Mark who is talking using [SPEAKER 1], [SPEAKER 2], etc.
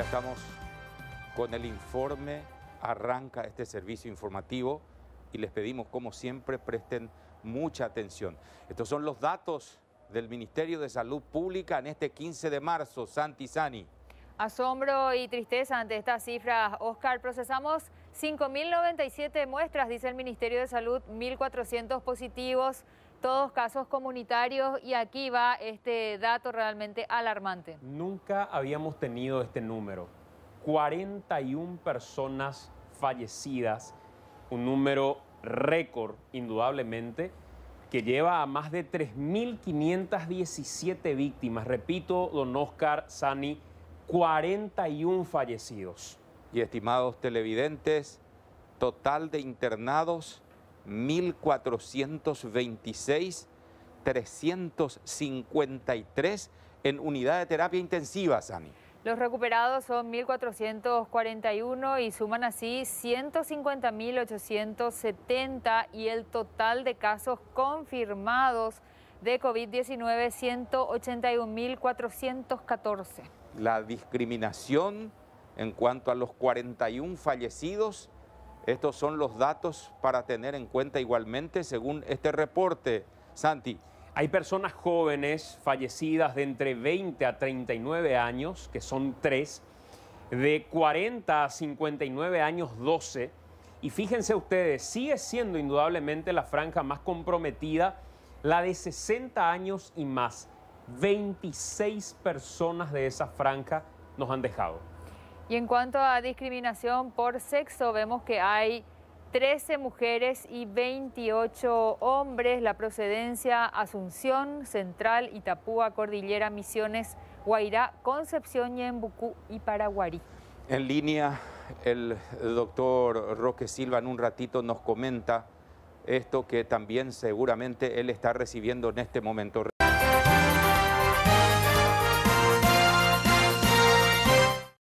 [SPEAKER 1] Ya estamos con el informe, arranca este servicio informativo y les pedimos, como siempre, presten mucha atención. Estos son los datos del Ministerio de Salud Pública en este 15 de marzo, Santi Sani.
[SPEAKER 2] Asombro y tristeza ante estas cifras, Oscar. Procesamos 5.097 muestras, dice el Ministerio de Salud, 1.400 positivos, todos casos comunitarios y aquí va este dato realmente alarmante.
[SPEAKER 3] Nunca habíamos tenido este número. 41 personas fallecidas, un número récord indudablemente, que lleva a más de 3.517 víctimas. Repito, don Oscar Sani, 41 fallecidos.
[SPEAKER 1] Y estimados televidentes, total de internados 1426, 353 en unidad de terapia intensiva, Sani.
[SPEAKER 2] Los recuperados son 1.441 y suman así 150.870 y el total de casos confirmados de COVID-19 181.414.
[SPEAKER 1] La discriminación en cuanto a los 41 fallecidos estos son los datos para tener en cuenta igualmente según este reporte. Santi.
[SPEAKER 3] Hay personas jóvenes fallecidas de entre 20 a 39 años, que son tres, de 40 a 59 años, 12. Y fíjense ustedes, sigue siendo indudablemente la franja más comprometida, la de 60 años y más. 26 personas de esa franja nos han dejado.
[SPEAKER 2] Y en cuanto a discriminación por sexo, vemos que hay 13 mujeres y 28 hombres. La procedencia Asunción, Central, Itapúa, Cordillera, Misiones, Guairá, Concepción, Yembucú y Paraguari.
[SPEAKER 1] En línea, el doctor Roque Silva en un ratito nos comenta esto que también seguramente él está recibiendo en este momento.